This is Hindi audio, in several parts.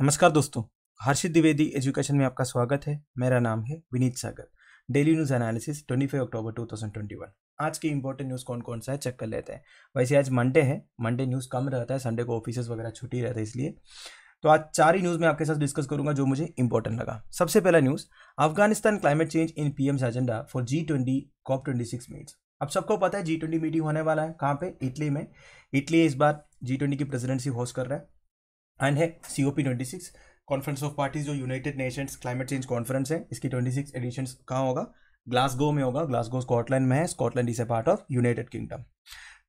नमस्कार दोस्तों हर्षित द्विवेदी एजुकेशन में आपका स्वागत है मेरा नाम है Vineet Sagar daily news analysis 25 October 2021 आज की इंपॉर्टेंट न्यूज़ कौन कौन सा है चेक कर लेते हैं वैसे आज मंडे है मंडे न्यूज़ कम रहता है संडे को ऑफिस वगैरह छुट्टी रहता है इसलिए तो आज चार ही न्यूज़ में आपके साथ डिस्कस करूंगा जो मुझे इंपॉर्टेंट लगा सबसे पहला news Afghanistan climate change in PM's agenda for G twenty COP twenty six meets अब सबको पता है जी ट्वेंटी मीटिंग होने वाला है कहाँ पे इटली में इटली इस बार जी ट्वेंटी की प्रेजिडेंसी होस्ट कर रहा है एंड है C O P twenty six conference of parties जो United Nations climate change conference है इसकी ट्वेंटी सिक्स एडिशन कहाँ होगा ग्लासगो में होगा ग्लासगो स्कॉटलैंड में है Scotland is a part of United Kingdom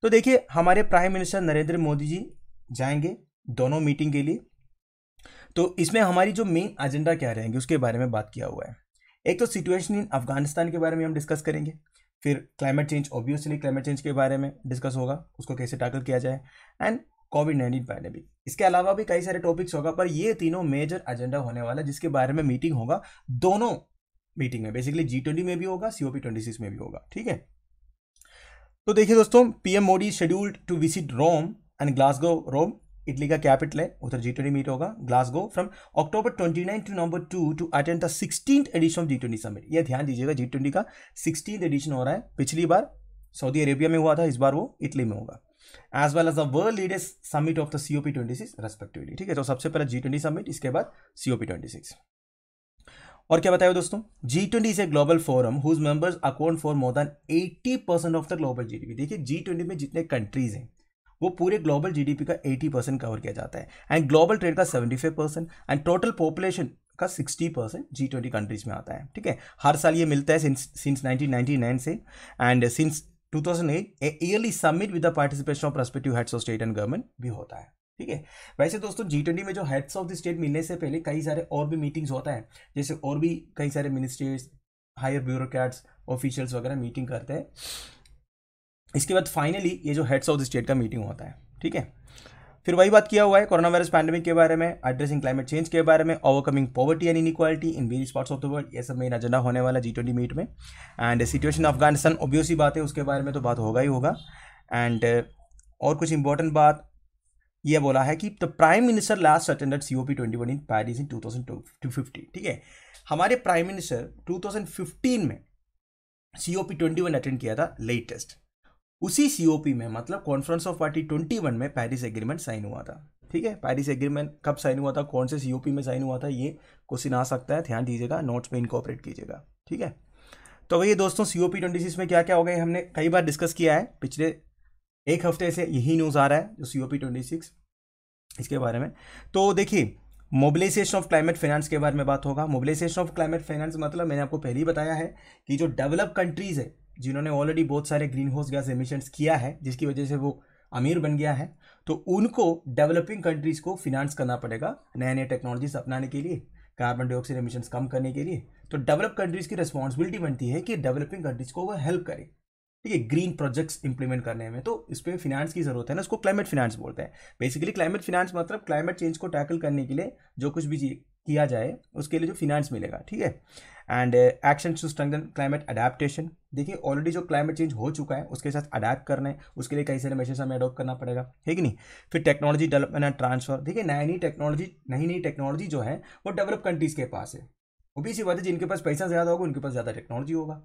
तो देखिए हमारे प्राइम मिनिस्टर नरेंद्र मोदी जी जाएंगे दोनों मीटिंग के लिए तो इसमें हमारी जो मेन एजेंडा क्या रहेंगे उसके बारे में बात किया हुआ है एक तो सिचुएशन इन अफगानिस्तान के बारे में हम डिस्कस करेंगे फिर climate change obviously climate change के बारे में डिस्कस होगा उसको कैसे टैकल किया जाए एंड कोविड नाइन्टीन पैंडेमिक इसके अलावा भी कई सारे टॉपिक्स होगा पर ये तीनों मेजर एजेंडा होने वाला है जिसके बारे में मीटिंग होगा दोनों मीटिंग में बेसिकली जी ट्वेंटी में भी होगा सीओपी ट्वेंटी सिक्स में भी होगा ठीक है तो देखिए दोस्तों PM Modi scheduled to visit Rome and Glasgow Rome Italy का कैपिटल है उधर जी ट्वेंटी मीट होगा Glasgow from October twenty nine to November two to attend the sixteen edition of G twenty summit यह ध्यान दीजिएगा जी ट्वेंटी का सिक्सटीन एडिशन हो रहा है पिछली बार सऊदी अरेबिया में हुआ था इस बार वो इटली में होगा as well as the world leaders summit of the C COP twenty six respectively ठीक है तो सबसे पहले जी ट्वेंटी समिट इसके बाद सी सीओपी ट्वेंटी सिक्स और क्या बताया दोस्तों G twenty is a global forum whose members account for more than eighty percent of the global G D P देखिए जी ट्वेंटी में जितने कंट्रीज हैं वो पूरे ग्लोबल जी डी पी का एटी परसेंट कवर किया जाता है एंड ग्लोबल ट्रेड का seventy five percent and total population का sixty percent G twenty countries में आता है ठीक है हर साल ये मिलता है since since nineteen ninety nine से and since 2008 yearly summit with the participation of respective heads of state and government भी होता है ठीक है वैसे दोस्तों जी ट्वेंटी में जो हेड्स ऑफ द स्टेट मिलने से पहले कई सारे और भी मीटिंग्स होता है जैसे और भी कई सारे मिनिस्ट्रीज हायर ब्यूरोक्रेट्स ऑफिशियल्स वगैरह मीटिंग करते हैं इसके बाद फाइनली ये जो हेड्स ऑफ द स्टेट का मीटिंग होता है ठीक है फिर वही बात किया हुआ है कोरोना वायरस पैंडेमिक के बारे में एड्रेसिंग क्लाइमेट चेंज के बारे में overcoming poverty and inequality in various parts of the world ये सब मेन एजेंडा होने वाला जी ट्वेंटी मीट में एंड सिचुएशन अफगानिस्तान ओबियसली बात है उसके बारे में तो बात होगा ही होगा एंड और कुछ इंपॉर्टेंट बात यह बोला है कि the prime minister last attended C O P twenty one in Paris in two thousand two fifty ठीक है हमारे prime minister two thousand fifteen में C O P twenty one attend किया था लेटेस्ट उसी सीओपी में मतलब कॉन्फ्रेंस ऑफ पार्टी वन में पैरिस एग्रीमेंट साइन हुआ था ठीक है पैरिस एग्रीमेंट कब साइन हुआ था कौन से सीओपी में साइन हुआ था ये क्वेश्चन आ सकता है ध्यान दीजिएगा नोट्स में इनकॉपरेट कीजिएगा ठीक है तो भैया दोस्तों C O P twenty six में क्या क्या हो गए हमने कई बार डिस्कस किया है पिछले एक हफ्ते से यही न्यूज़ आ रहा है जो C O P twenty six इसके बारे में तो देखिए मोबिलाइजेशन ऑफ क्लाइमेट फाइनेंस के बारे में बात होगा मोबिलाइजेशन ऑफ क्लाइमेट फाइनेंस मतलब मैंने आपको पहले ही बताया है कि जो डेवलप कंट्रीज़ है जिन्होंने ऑलरेडी बहुत सारे ग्रीन हाउस गैस एमिशंस किया है जिसकी वजह से वो अमीर बन गया है तो उनको डेवलपिंग कंट्रीज़ को फिनांस करना पड़ेगा नए नए टेक्नोलॉजीज अपनाने के लिए कार्बन डाइऑक्साइड एमिशंस कम करने के लिए तो डेवलप कंट्रीज़ की रिस्पॉन्सिबिलिटी बनती है कि डेवलपिंग कंट्रीज़ को वो हेल्प करें ठीक है ग्रीन प्रोजेक्ट्स इंप्लीमेंट करने में तो इस पर फिनांस की जरूरत है ना उसको क्लाइमेट फिनांस बोलते हैं बेसिकली क्लाइमेट फिनांस मतलब क्लाइमेट चेंज को टैकल करने के लिए जो कुछ भी किया जाए उसके लिए जो फिनांस मिलेगा ठीक है and action to strengthen climate adaptation देखिए ऑलरेडी जो क्लाइमेट चेंज हो चुका है उसके साथ अडेप्ट करना है उसके लिए कई सारे मेजर्स हमें अडोप्ट करना पड़ेगा ठीक नहीं फिर टेक्नोलॉजी डेवलपमेंट एंड ट्रांसफर देखिए नई नई टेक्नोलॉजी नई नई टेक्नोलॉजी जो है वो डेवलप कंट्रीज़ के पास है वो भी इसी बात है जिनके पास पैसा ज़्यादा होगा उनके पास ज़्यादा टेक्नोलॉजी होगा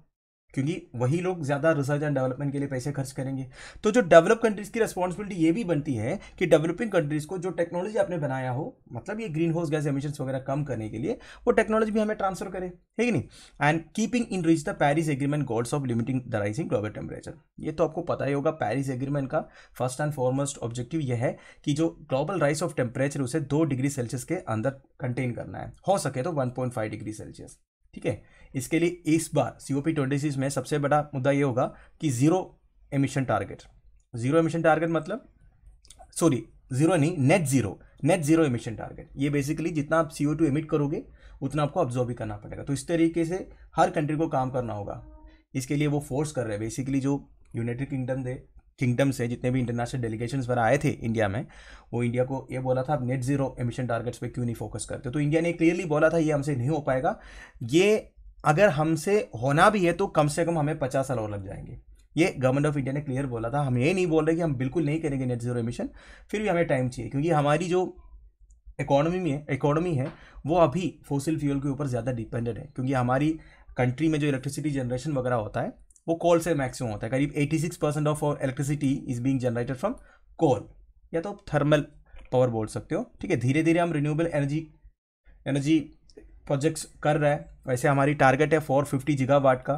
क्योंकि वही लोग ज़्यादा रिसर्च एंड डेवलपमेंट के लिए पैसे खर्च करेंगे तो जो डेवलप कंट्रीज़ की रिस्पॉन्सिबिलिटी ये भी बनती है कि डेवलपिंग कंट्रीज़ को जो टेक्नोलॉजी आपने बनाया हो मतलब ये ग्रीन हाउस गैस एमिशन वगैरह कम करने के लिए वो टेक्नोलॉजी भी हमें ट्रांसफर करें ठीक है कि नहीं and keeping in reach the Paris agreement goals of limiting the rising global temperature ये तो आपको पता ही होगा पैरिस एग्रीमेंट का फर्स्ट एंड फॉरमोस्ट ऑब्जेक्टिव यह है कि जो ग्लोबल राइस ऑफ टेम्परेचर उसे दो डिग्री सेल्सियस के अंदर कंटेन करना है हो सके तो वन डिग्री सेल्सियस ठीक है इसके लिए इस बार C O P twenty six में सबसे बड़ा मुद्दा ये होगा कि zero emission target zero emission target मतलब सॉरी ज़ीरो नहीं net zero net zero emission target ये बेसिकली जितना आप सी ओ टू एमिट करोगे उतना आपको ऑब्जॉर्व भी करना पड़ेगा तो इस तरीके से हर कंट्री को काम करना होगा इसके लिए वो फोर्स कर रहे हैं बेसिकली जो यूनाइटेड किंगडम दे किंगडम से जितने भी इंटरनेशनल डेलीगेशन वगैरह आए थे इंडिया में वो इंडिया को ये बोला था आप नेट जीरो एमिशन टारगेट्स पे क्यों नहीं फोकस करते तो इंडिया ने क्लियरली बोला था ये हमसे नहीं हो पाएगा ये अगर हमसे होना भी है तो कम से कम हमें पचास साल और लग जाएंगे ये गवर्नमेंट ऑफ इंडिया ने क्लियर बोला था हम ये नहीं बोल रहे कि हम बिल्कुल नहीं करेंगे नेट जीरो एमिशन फिर भी हमें टाइम चाहिए क्योंकि हमारी जो इकोनॉमी में इकोनॉमी है वो अभी फोसिल फ्यूल के ऊपर ज़्यादा डिपेंडेंट है क्योंकि हमारी कंट्री में जो इलेक्ट्रिसिटी जनरेशन वगैरह होता है वो कोल से मैक्सिमम होता है करीब 86 percent of electricity is being generated from coal या तो आप थर्मल पावर बोल सकते हो ठीक है धीरे धीरे हम रिन्यूएबल एनर्जी एनर्जी प्रोजेक्ट्स कर रहा है वैसे हमारी टारगेट है फोर फिफ्टी जिगावाट का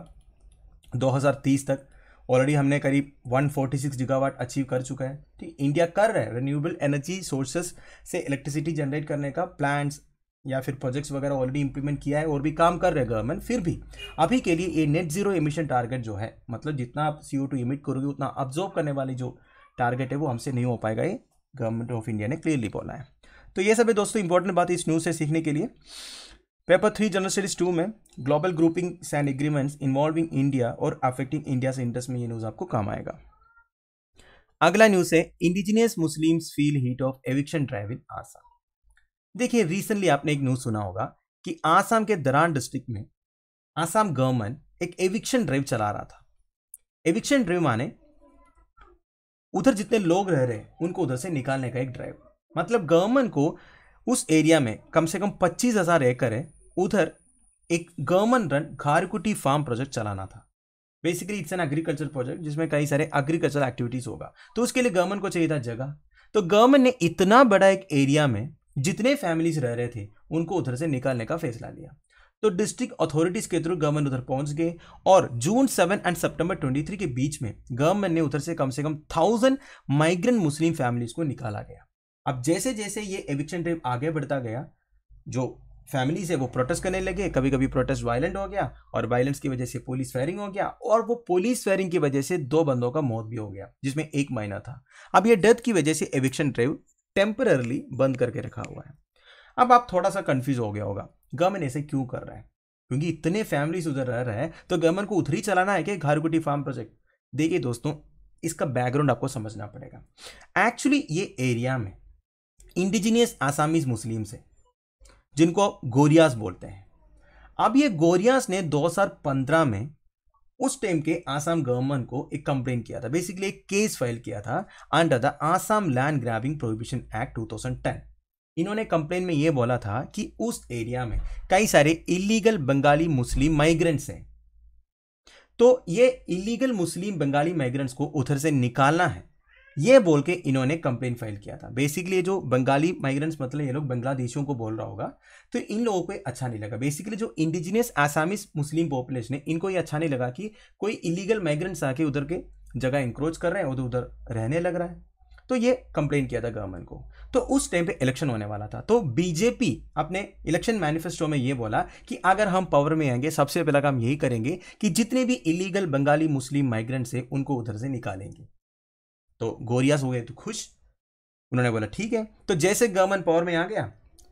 2030 तक ऑलरेडी हमने करीब 146 वाट अचीव कर चुका है ठीक तो इंडिया कर रहा है रिन्यूएबल एनर्जी सोर्सेस से इलेक्ट्रिसिटी जनरेट करने का प्लान्स या फिर प्रोजेक्ट्स वगैरह ऑलरेडी इंप्लीमेंट किया है और भी काम कर रहे हैं गवर्नमेंट फिर भी अभी के लिए ये नेट जीरो एमिशन टारगेट जो है मतलब जितना आप सी ओ टू इमिट करोगे उतना ऑब्जॉर्व करने वाली जो टारगेट है वो हमसे नहीं हो पाएगा ये गवर्नमेंट ऑफ इंडिया ने क्लियरली बोला है तो ये सब है दोस्तों इंपॉर्टेंट बात इस न्यूज़ से सीखने के लिए paper three general studies two में global grouping and agreements involving India और अफेक्टिंग इंडिया से इंटरेस्ट में ये न्यूज़ आपको काम आएगा अगला न्यूज़ है indigenous Muslims feel heat of eviction drive in Assam देखिए रिसेंटली आपने एक न्यूज़ सुना होगा कि आसाम के दरान डिस्ट्रिक्ट में आसाम गवर्नमेंट एक एविक्शन ड्राइव चला रहा था एविक्शन ड्राइव माने उधर जितने लोग रह रहे हैं उनको उधर से निकालने का एक ड्राइव मतलब गवर्नमेंट को उस एरिया में कम से कम पच्चीस हज़ार एकड़ है उधर एक government run Gharkuti farm project चलाना था basically it's an agriculture project जिसमें कई सारे एग्रीकल्चर एक्टिविटीज़ होगा तो उसके लिए गवर्नमेंट को चाहिए था जगह तो गवर्नमेंट ने इतना बड़ा एक एरिया में जितने फैमिलीज रह रहे थे उनको उधर से निकालने का फैसला लिया तो डिस्ट्रिक्ट अथॉरिटीज़ के थ्रू गवर्नमेंट उधर पहुंच गए और June seven and September twenty के बीच में गवर्नमेंट ने उधर से कम से कम थाउजेंड माइग्रेंट मुस्लिम फैमिलीज को निकाला गया अब जैसे जैसे ये एविक्शन ड्राइव आगे बढ़ता गया जो फैमिलीज है वो प्रोटेस्ट करने लगे कभी कभी प्रोटेस्ट वायलेंट हो गया और वायलेंस की वजह से पुलिस फायरिंग हो गया और वो पुलिस फायरिंग की वजह से दो बंदों का मौत भी हो गया जिसमें एक महीना था अब ये डेथ की वजह से एविक्शन ड्राइव टेम्पररली बंद करके रखा हुआ है अब आप थोड़ा सा कन्फ्यूज हो गया होगा गवर्नमेंट ऐसे क्यों कर रहा है क्योंकि इतने फैमिलीज उधर रह रहे हैं तो गवर्नमेंट को उधर ही चलाना है कि घरगुटी फार्म प्रोजेक्ट देखिए दोस्तों इसका बैकग्राउंड आपको समझना पड़ेगा एक्चुअली ये एरिया में इंडिजिनियस आसामीज मुस्लिम्स हैं जिनको गोरियास बोलते हैं अब ये गोरियास ने 2015 में उस टाइम के आसाम गवर्नमेंट को एक कंप्लेन किया था बेसिकली एक केस फाइल किया था under the Assam land grabbing prohibition act 2010 इन्होंने कंप्लेन में ये बोला था कि उस एरिया में कई सारे इलीगल बंगाली मुस्लिम माइग्रेंट्स हैं तो ये इलीगल मुस्लिम बंगाली माइग्रेंट्स को उधर से निकालना है ये बोल के इन्होंने कंप्लेन फाइल किया था बेसिकली जो बंगाली माइग्रेंट्स मतलब ये लोग बांग्लादेशियों को बोल रहा होगा तो इन लोगों को अच्छा नहीं लगा बेसिकली जो इंडिजिनियस आसामिस मुस्लिम पॉपुलेशन है इनको ये अच्छा नहीं लगा कि कोई इलीगल माइग्रेंट्स आके उधर के जगह इंक्रोच कर रहे हैं उधर उधर रहने लग रहा है तो ये कंप्लेन किया था गवर्नमेंट को तो उस टाइम पे इलेक्शन होने वाला था तो बीजेपी अपने इलेक्शन मैनिफेस्टो में ये बोला कि अगर हम पावर में आएंगे सबसे पहला काम यही करेंगे कि जितने भी इलीगल बंगाली मुस्लिम माइग्रेंट्स हैं उनको उधर से निकालेंगे तो गोरियास हो गए तो खुश उन्होंने बोला ठीक है तो जैसे गवर्नमेंट पावर में आ गया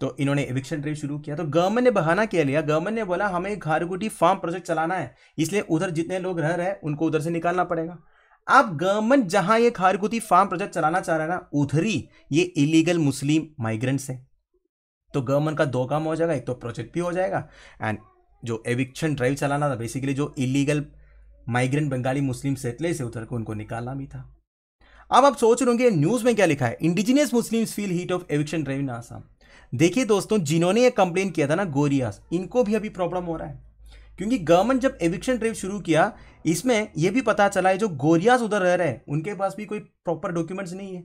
तो इन्होंने एविक्शन ड्राइव शुरू किया तो गवर्नमेंट ने बहाना क्या लिया गवर्नमेंट ने बोला हमें घारगुटी फार्म प्रोजेक्ट चलाना है इसलिए उधर जितने लोग रह रहे हैं उनको उधर से निकालना पड़ेगा अब गवर्नमेंट जहां ये खारगुती फार्म प्रोजेक्ट चलाना चाह रहा है ना उधर ही ये इलीगल मुस्लिम माइग्रेंट्स है तो गवर्नमेंट का दो काम हो जाएगा एक तो प्रोजेक्ट भी हो जाएगा एंड जो एविक्शन ड्राइव चलाना था बेसिकली जो illegal migrant Bengali Muslim settlers है उधर को उनको निकालना भी था अब आप सोच रहे होंगे न्यूज़ में क्या लिखा है indigenous Muslim feel heat of eviction drive in Assam देखिए दोस्तों जिन्होंने ये कंप्लेन किया था ना गोरियास इनको भी अभी प्रॉब्लम हो रहा है क्योंकि गवर्नमेंट जब एविक्शन ड्राइव शुरू किया इसमें यह भी पता चला है जो गोरियास उधर रह रहे हैं उनके पास भी कोई प्रॉपर डॉक्यूमेंट्स नहीं है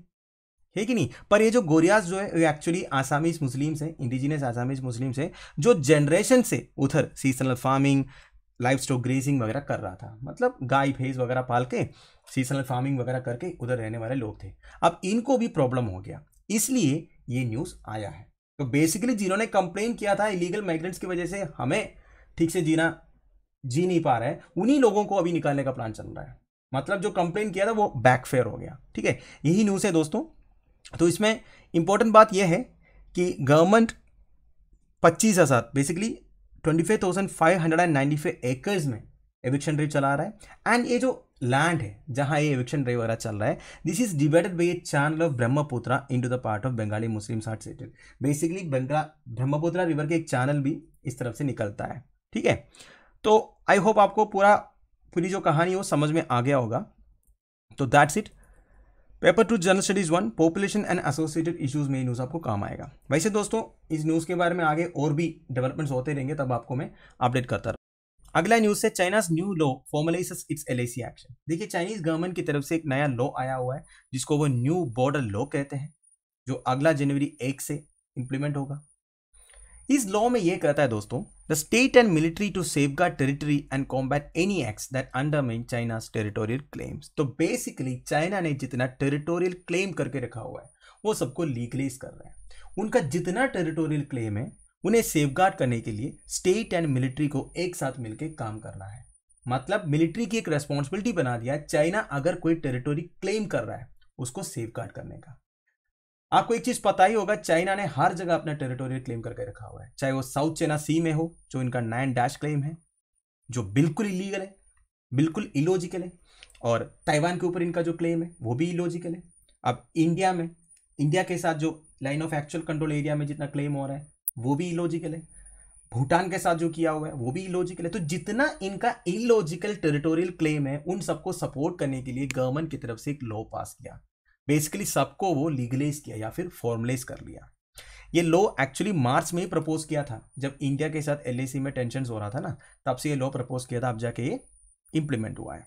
है कि नहीं पर ये जो गोरियाज जो है वो एक्चुअली आसामीज मुस्लिम्स हैं इंडिजिनियस आसामीज मुस्लिम्स हैं जो जनरेशन से उधर seasonal farming livestock grazing वगैरह कर रहा था मतलब गाय भैंस वगैरह पाल के सीजनल फार्मिंग वगैरह करके उधर रहने वाले लोग थे अब इनको भी प्रॉब्लम हो गया इसलिए ये न्यूज़ आया है तो बेसिकली जिन्होंने कंप्लेन किया था इलीगल माइग्रेंट्स की वजह से हमें ठीक से जीना जी नहीं पा रहे हैं उन्हीं लोगों को अभी निकालने का प्लान चल रहा है मतलब जो कंप्लेन किया था वो बैकफेयर हो गया ठीक है यही न्यूज़ है दोस्तों तो इसमें इंपॉर्टेंट बात यह है कि गवर्नमेंट पच्चीस हज़ार बेसिकली ट्वेंटी एकर्स में एविक्शन ड्राइव चला रहा है एंड ये जो लैंड है जहाँ ये एविक्शन ड्राइव वगैरह चल रहा है this is divided by a channel of Brahmaputra into the part of Bengali Muslim art city basically Bangla Brahmaputra river के एक चैनल भी इस तरफ से निकलता है ठीक है तो आई होप आपको पूरा पूरी जो कहानी वो समझ में आ गया होगा तो that's it paper two general studies one population and associated issues में न्यूज़ आपको काम आएगा वैसे दोस्तों इस न्यूज़ के बारे में आगे और भी डेवलपमेंट्स होते रहेंगे तब आपको मैं अपडेट करता रहा अगला न्यूज़ से China's new law formalize its L action देखिए चाइनीज गवर्नमेंट की तरफ से एक नया लॉ आया हुआ है जिसको वो न्यू बॉर्डर लॉ कहते हैं जो अगला जनवरी एक से इम्प्लीमेंट होगा इस लॉ में ये कहता है दोस्तों the state and military to safeguard territory and combat any act that undermine China territorial claims तो बेसिकली चाइना ने जितना टेरिटोरियल क्लेम करके रखा हुआ है वो सबको लीगलाइज कर रहे हैं उनका जितना टेरिटोरियल क्लेम है उन्हें सेफ करने के लिए स्टेट एंड मिलिट्री को एक साथ मिलकर काम करना है मतलब मिलिट्री की एक रेस्पॉन्सिबिलिटी बना दिया चाइना अगर कोई टेरिटोरी क्लेम कर रहा है उसको सेफ करने का आपको एक चीज पता ही होगा चाइना ने हर जगह अपना टेरिटोरियल क्लेम करके रखा हुआ है चाहे वो साउथ चाइना सी में हो जो इनका नाइन डैश क्लेम है जो बिल्कुल इलीगल है बिल्कुल इलॉजिकल है और ताइवान के ऊपर इनका जो क्लेम है वो भी इलॉजिकल है अब इंडिया में इंडिया के साथ जो line of actual control area में जितना क्लेम हो रहा है वो भी इलॉजिकल है भूटान के साथ जो किया हुआ है वो भी इलॉजिकल है तो जितना इनका इलॉजिकल टेरिटोरियल क्लेम है उन सबको सपोर्ट करने के लिए गवर्नमेंट की तरफ से एक लॉ पास किया बेसिकली सबको वो लीगलाइज किया या फिर फॉर्मलाइज कर लिया ये लॉ एक्चुअली मार्च में ही प्रपोज किया था जब इंडिया के साथ एल में टेंशन हो रहा था ना तब से ये लॉ प्रपोज किया था अब जाके ये इम्प्लीमेंट हुआ है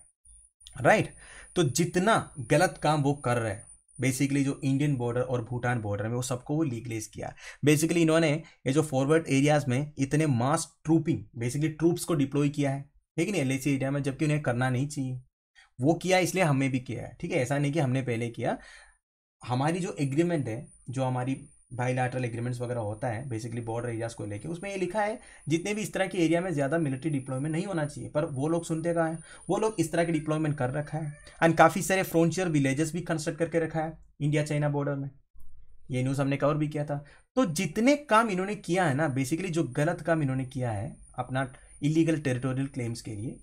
राइट right? तो जितना गलत काम वो कर रहे हैं बेसिकली जो इंडियन बॉर्डर और भूटान बॉर्डर में वो सबको वो लीगलाइज किया बेसिकली इन्होंने ये जो फॉरवर्ड एरियाज में इतने मास ट्रूपिंग बेसिकली ट्रूप्स को डिप्लॉय किया है ठीक है एल एरिया में जबकि उन्हें करना नहीं चाहिए वो किया इसलिए हमें भी किया है ठीक है ऐसा नहीं कि हमने पहले किया हमारी जो एग्रीमेंट है जो हमारी बायोलैटरल एग्रीमेंट्स वगैरह होता है बेसिकली बॉर्डर एरियाज को लेके उसमें ये लिखा है जितने भी इस तरह के एरिया में ज़्यादा मिलिट्री डिप्लॉयमेंट नहीं होना चाहिए पर वो लोग सुनते कहाँ हैं वो लोग इस तरह के डिप्लॉयमेंट कर रखा है एंड काफ़ी सारे फ्रॉन्टियर विलेजेस भी कंस्ट्रक्ट करके रखा है इंडिया चाइना बॉर्डर में ये न्यूज़ हमने कवर भी किया था तो जितने काम इन्होंने किया है ना बेसिकली जो गलत काम इन्होंने किया है अपना इलीगल टेरिटोरियल क्लेम्स के लिए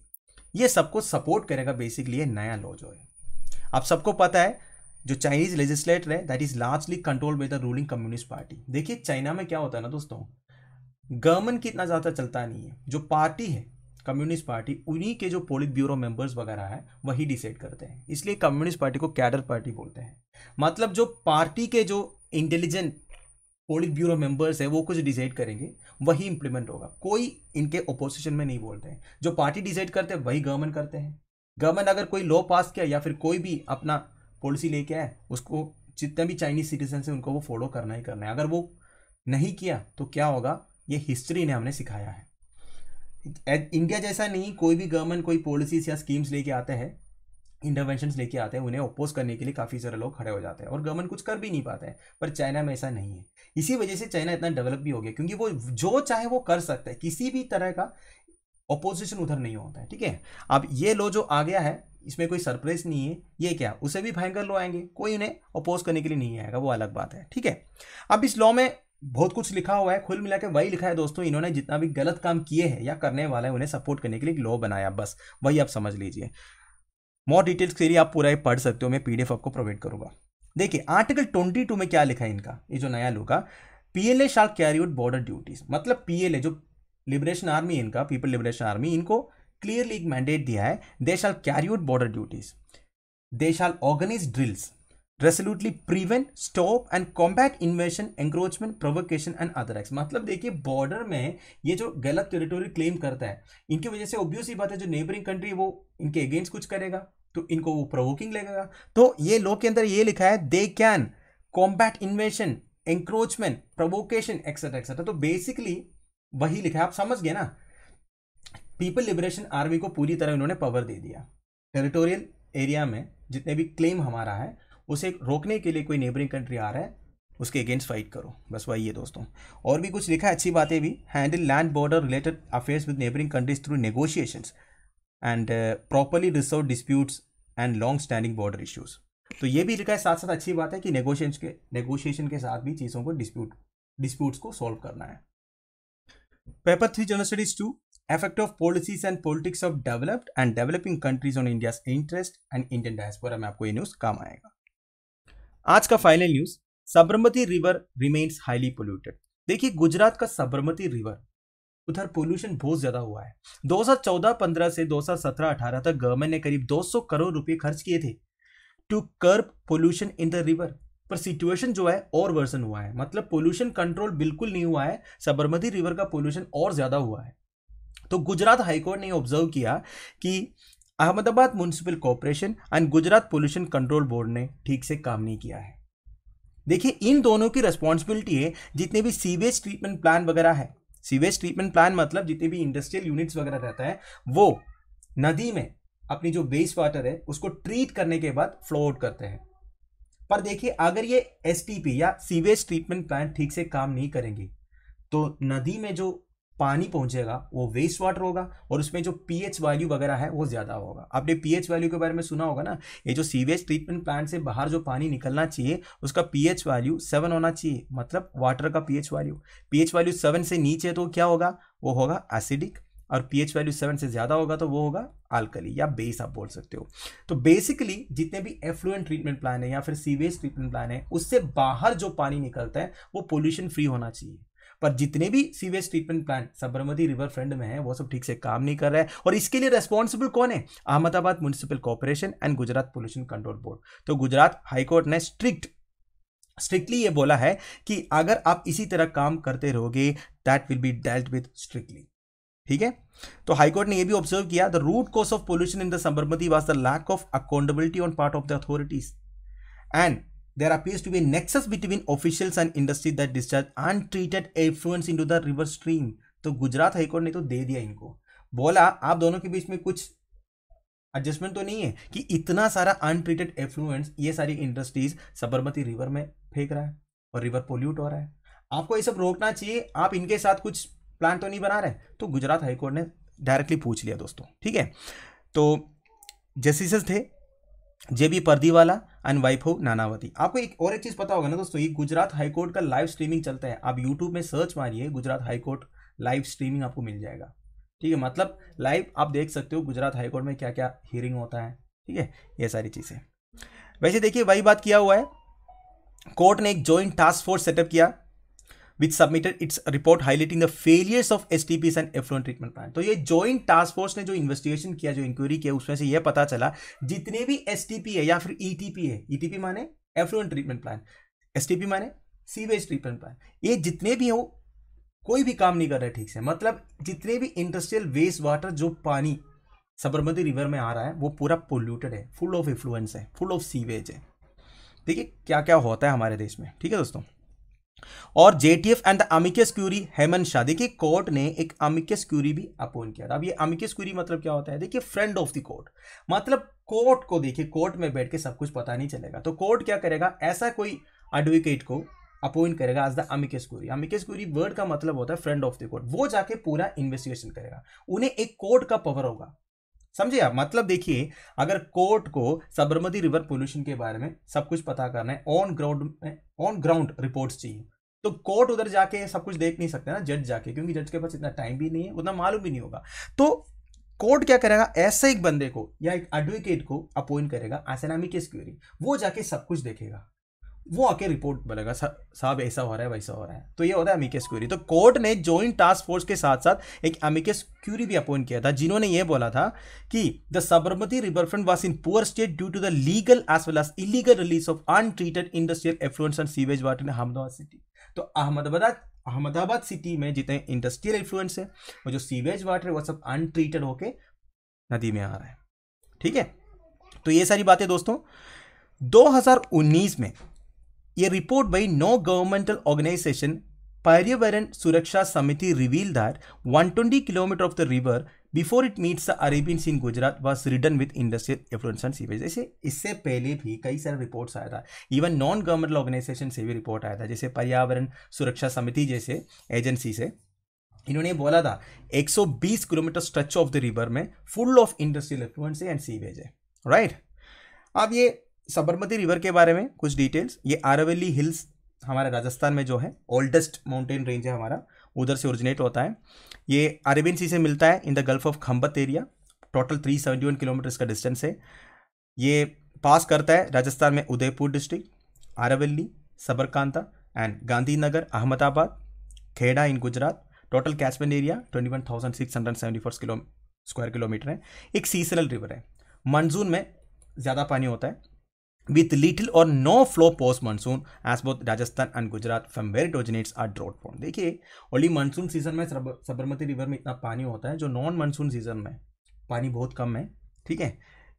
ये सबको सपोर्ट करेगा बेसिकली ये नया लॉ जो है आप सबको पता है जो चाइनीज लेजिस्लेटर है that is largely control by the ruling Communist Party देखिए चाइना में क्या होता है ना दोस्तों गवर्नमेंट की इतना ज़्यादा चलता नहीं है जो पार्टी है कम्युनिस्ट पार्टी उन्हीं के जो पोलिट ब्यूरो मेंबर्स वगैरह है वही डिसाइड करते हैं इसलिए कम्युनिस्ट पार्टी को कैडर पार्टी बोलते हैं मतलब जो पार्टी के जो इंटेलिजेंट पोलिट ब्यूरो मेंबर्स है वो कुछ डिसाइड करेंगे वही इंप्लीमेंट होगा कोई इनके अपोजिशन में नहीं बोलते हैं जो पार्टी डिसाइड करते हैं वही गवर्नमेंट करते हैं गवर्नमेंट अगर कोई लॉ पास किया या फिर कोई भी अपना पॉलिसी लेके आए उसको जितने भी चाइनीज सिटीजन है उनको वो फॉलो करना ही करना है अगर वो नहीं किया तो क्या होगा ये हिस्ट्री ने हमने सिखाया है इंडिया जैसा नहीं कोई भी गवर्नमेंट कोई पॉलिसीज या स्कीम्स लेके आते हैं इंटरवेंशन लेके आते हैं उन्हें अपोज करने के लिए काफ़ी सारे लोग खड़े हो जाते हैं और गवर्नमेंट कुछ कर भी नहीं पाते हैं पर चाइना में ऐसा नहीं है इसी वजह से चाइना इतना डेवलप भी हो गया क्योंकि वो जो चाहे वो कर सकता है किसी भी तरह का अपोजिशन उधर नहीं होता है ठीक है अब ये लॉ जो आ गया है इसमें कोई सरप्राइज नहीं है ये क्या उसे भी भयंकर लो आएंगे कोई उन्हें अपोज करने के लिए नहीं आएगा वो अलग बात है ठीक है अब इस लॉ में बहुत कुछ लिखा हुआ है खुल मिला के वही लिखा है दोस्तों इन्होंने जितना भी गलत काम किए हैं या करने वाला है उन्हें सपोर्ट करने के लिए लॉ बनाया बस वही आप समझ लीजिए मोर डिटेल्स के लिए आप पूरा ही पढ़ सकते हो मैं पीडीएफ आपको प्रोवाइड करूंगा देखिए आर्टिकल ट्वेंटी टू में क्या लिखा है इनका ये जो नया लोग PLA shall carry out border duties मतलब पीएलए जो लिबरेशन आर्मी इनका पीपल लिबरेशन आर्मी इनको क्लियरली एक मैंडेट दिया है they shall carry out border duties they shall organise drills resolutely prevent stop and combat invasion encroachment provocation and other एक्स मतलब देखिए बॉर्डर में ये जो गलत टेरिटोरी क्लेम करता है इनकी वजह से ओब्वियस ही बात है जो नेबरिंग कंट्री वो इनके अगेंस्ट कुछ करेगा तो इनको वो प्रोवोकिंग लगेगा तो ये लोग के अंदर ये लिखा है they can combat invasion encroachment provocation etcetera etcetera तो बेसिकली वही लिखा है आप समझ गए ना पीपल लिबरेशन आर्मी को पूरी तरह इन्होंने पावर दे दिया टेरिटोरियल एरिया में जितने भी क्लेम हमारा है उसे रोकने के लिए कोई नेबरिंग कंट्री आ रहा है उसके अगेंस्ट फाइट करो बस वही है दोस्तों और भी कुछ लिखा है अच्छी बातें भी handle land border related affairs with neighbouring countries through negotiation and properly resolve disputes and long standing border issues तो ये भी लिखा है साथ साथ अच्छी बात है कि नेगोशिएशन के नेगोशिएशन के साथ भी चीज़ों को डिस्प्यूट डिस्प्यूट्स को सॉल्व करना है paper three general studies two effect of policies and politics of developed and developing countries on India interest and Indian diaspora में आपको ये न्यूज़ काम आएगा आज का final news Sabarmati river remains highly polluted देखिए गुजरात का साबरमती रिवर उधर पोल्यूशन बहुत ज्यादा हुआ है 2014-15 से 2017-18 तक गवर्नमेंट ने करीब 200 करोड़ रुपए खर्च किए थे to curb pollution in the river पर सिचुएशन जो है और वर्सन हुआ है मतलब पोल्यूशन कंट्रोल बिल्कुल नहीं हुआ है साबरमती रिवर का पोल्यूशन और ज्यादा हुआ है तो गुजरात हाईकोर्ट ने ऑब्जर्व किया कि Ahmedabad municipal corporation and Gujarat pollution control board ने ठीक से काम नहीं किया है देखिए इन दोनों की रिस्पॉन्सिबिलिटी है जितने भी सीवेज ट्रीटमेंट प्लान वगैरह है सीवेज ट्रीटमेंट प्लान मतलब जितने भी इंडस्ट्रियल यूनिट्स वगैरह रहता है वो नदी में अपनी जो बेस वाटर है उसको ट्रीट करने के बाद फ्लो आउट करते हैं पर देखिए अगर ये एस या सीवेज ट्रीटमेंट प्लान ठीक से काम नहीं करेंगे तो नदी में जो पानी पहुंचेगा वो वेस्ट वाटर होगा और उसमें जो पीएच वैल्यू वगैरह है वो ज़्यादा होगा आपने पीएच वैल्यू के बारे में सुना होगा ना ये जो सीवेज ट्रीटमेंट प्लांट से बाहर जो पानी निकलना चाहिए उसका पीएच वैल्यू सेवन होना चाहिए मतलब वाटर का pH value pH value seven से नीचे तो क्या होगा वो होगा एसिडिक और पीएच वैल्यू सेवन से ज़्यादा होगा तो वो होगा आलकली या बेस आप बोल सकते हो तो बेसिकली जितने भी एफ्लुएंट ट्रीटमेंट प्लान है या फिर सीवेज ट्रीटमेंट प्लान है उससे बाहर जो पानी निकलता है वो पोल्यूशन फ्री होना चाहिए पर जितने भी sewage treatment plant Sabarmati riverfront में है वो सब ठीक से काम नहीं कर रहा है और इसके लिए रेस्पॉन्सिबल कौन है Ahmedabad municipal corporation and Gujarat pollution control board तो गुजरात हाईकोर्ट ने स्ट्रिक्ट स्ट्रिक्टली ये बोला है कि अगर आप इसी तरह काम करते रहोगे that will be dealt with strictly ठीक है तो हाईकोर्ट ने यह भी ऑब्जर्व किया the root cause of pollution in the Sabarmati was the lack of accountability on part of the authorities and there appears to be a nexus between officials and industry that discharge untreated effluents into the river stream तो गुजरात हाईकोर्ट ने तो दे दिया इनको बोला आप दोनों के बीच में कुछ एडजस्टमेंट तो नहीं है कि इतना सारा अनट्रीटेड एफ्लुएंस ये सारी इंडस्ट्रीज साबरमती रिवर में फेंक रहा है और रिवर पोल्यूट हो रहा है आपको ये सब रोकना चाहिए आप इनके साथ कुछ प्लान तो नहीं बना रहे तो गुजरात हाईकोर्ट ने डायरेक्टली पूछ लिया दोस्तों ठीक है तो जस्टिस थे जे बी वाला एंड हो नानावती आपको एक और एक चीज़ पता होगा ना दोस्तों ये गुजरात हाईकोर्ट का लाइव स्ट्रीमिंग चलता है आप यूट्यूब में सर्च मारिए गुजरात हाईकोर्ट लाइव स्ट्रीमिंग आपको मिल जाएगा ठीक है मतलब लाइव आप देख सकते हो गुजरात हाईकोर्ट में क्या क्या हियरिंग होता है ठीक है ये सारी चीज़ें वैसे देखिए वही बात किया हुआ है कोर्ट ने एक जॉइंट टास्क फोर्स सेटअप किया which submitted its report highlighting the failures of S and effluent treatment plan तो ये ज्वाइंट टास्क फोर्स ने जो इन्वेस्टिगेशन किया जो inquiry किया उसमें से ये पता चला जितने भी एस है या फिर ETP है ई e माने effluent ट्रीटमेंट प्लान एस माने सीवेज ट्रीटमेंट प्लान ये जितने भी हो कोई भी काम नहीं कर रहे ठीक से मतलब जितने भी इंडस्ट्रियल वेस्ट वाटर जो पानी सबरमती रिवर में आ रहा है वो पूरा पोल्यूटेड है फुल ऑफ इफ्लुएंस है फुल ऑफ सीवेज है देखिए क्या क्या होता है हमारे देश में ठीक है दोस्तों और JTF and the amicus curiae Hemant Shah देखिए कोर्ट ने एक अमिकेस क्यूरी भी अपॉइंट किया था अब ये अमिकेस क्यूरी मतलब क्या होता है देखिए फ्रेंड ऑफ द कोर्ट मतलब कोर्ट को देखिए कोर्ट में बैठ के सब कुछ पता नहीं चलेगा तो कोर्ट क्या करेगा ऐसा कोई एडवोकेट को अपॉइंट करेगा as the amicus curiae amicus curiae word का मतलब होता है फ्रेंड ऑफ द कोर्ट वो जाके पूरा इन्वेस्टिगेशन करेगा उन्हें एक कोर्ट का पावर होगा समझे आप मतलब देखिए अगर कोर्ट को सबरमती रिवर पोल्यूशन के बारे में सब कुछ पता करना है on ground on ground reports चाहिए तो कोर्ट उधर जाके सब कुछ देख नहीं सकते ना जज जाके क्योंकि जज के पास इतना टाइम भी नहीं है उतना मालूम भी नहीं होगा तो कोर्ट क्या करेगा ऐसे एक बंदे को या एक एडवोकेट को अपॉइंट करेगा एसेनामी केस क्यूरी वो जाके सब कुछ देखेगा वो आके रिपोर्ट बोलेगा साहब ऐसा हो रहा है वैसा हो रहा है तो ये होता है अमिकेस क्यूरी तो कोर्ट ने जॉइंट टास्क फोर्स के साथ साथ एक अमिकेस क्यूरी भी अपॉइंट किया था जिन्होंने ये बोला था कि the Sabarmati riverfront was in poor state due to the legal as well as illegal release of untreated industrial effluents and sewage water in Ahmedabad city तो अहमदाबाद अहमदाबाद सिटी में जितने इंडस्ट्रियल इन्फ्लुएंस है वो जो सीवेज वाटर है वो सब अनट्रीटेड होके नदी में आ रहा है ठीक है तो ये सारी बातें दोस्तों 2019 में A report by no governmental organization Pariyavaran Suraksha Samiti revealed that 120 km of the river before it meets the Arabian Sea in Gujarat was ridden with industrial effluents and sewage. जैसे इससे पहले भी कई सारे reports आया था Even non governmental organization से भी report आया था जैसे पर्यावरण सुरक्षा समिति जैसे agency से इन्होंने बोला था 120 kilometre stretch of the river में full of industrial effluents and sewage है राइट right? अब ये साबरमती रिवर के बारे में कुछ डिटेल्स ये आरावली हिल्स हमारे राजस्थान में जो है ओल्डेस्ट माउंटेन रेंज है हमारा उधर से ओरिजिनेट होता है ये अरेबियन सी से मिलता है in the gulf of Khambhat area total three seventy one kilometres का डिस्टेंस है ये पास करता है राजस्थान में Udaipur district Aravalli Sabarkantha and Gandhinagar Ahmedabad Kheda in Gujarat total catchment area twenty one thousand six hundred seventy four kilo square kilometre है एक सीजनल रिवर है मानसून में ज़्यादा पानी होता है with little or no flow post monsoon as both Rajasthan and Gujarat from where it originates are drought prone. देखिए only monsoon सीजन में साबरमती रिवर में इतना पानी होता है जो नॉन monsoon सीजन में पानी बहुत कम है ठीक है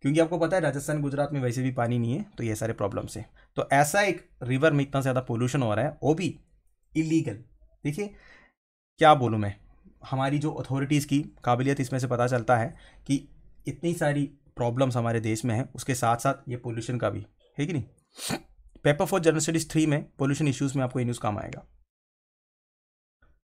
क्योंकि आपको पता है राजस्थान गुजरात में वैसे भी पानी नहीं है तो ये सारे प्रॉब्लम्स है तो ऐसा एक रिवर में इतना ज़्यादा पोल्यूशन हो रहा है वो भी इलीगल देखिए क्या बोलूँ मैं हमारी जो अथॉरिटीज़ की काबिलियत इसमें से पता चलता है कि इतनी सारी प्रॉब्लम्स हमारे देश में हैं उसके साथ साथ ये पोल्यूशन का भी है कि नहीं paper for general studies three में पोल्यूशन इश्यूज में आपको ये न्यूज़ काम आएगा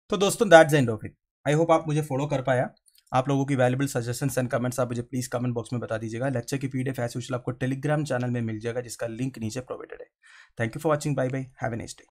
तो दोस्तों that's end of it I hope आप मुझे फॉलो कर पाया आप लोगों की वैल्यूबल सजेशन एंड कमेंट्स आप मुझे प्लीज़ कमेंट बॉक्स में बता दीजिएगा लेक्चर की पीडीएफ एस यूजल आपको टेलीग्राम चैनल में मिल जाएगा जिसका लिंक नीचे प्रोवाइडेड है thank you for watching bye bye have a next day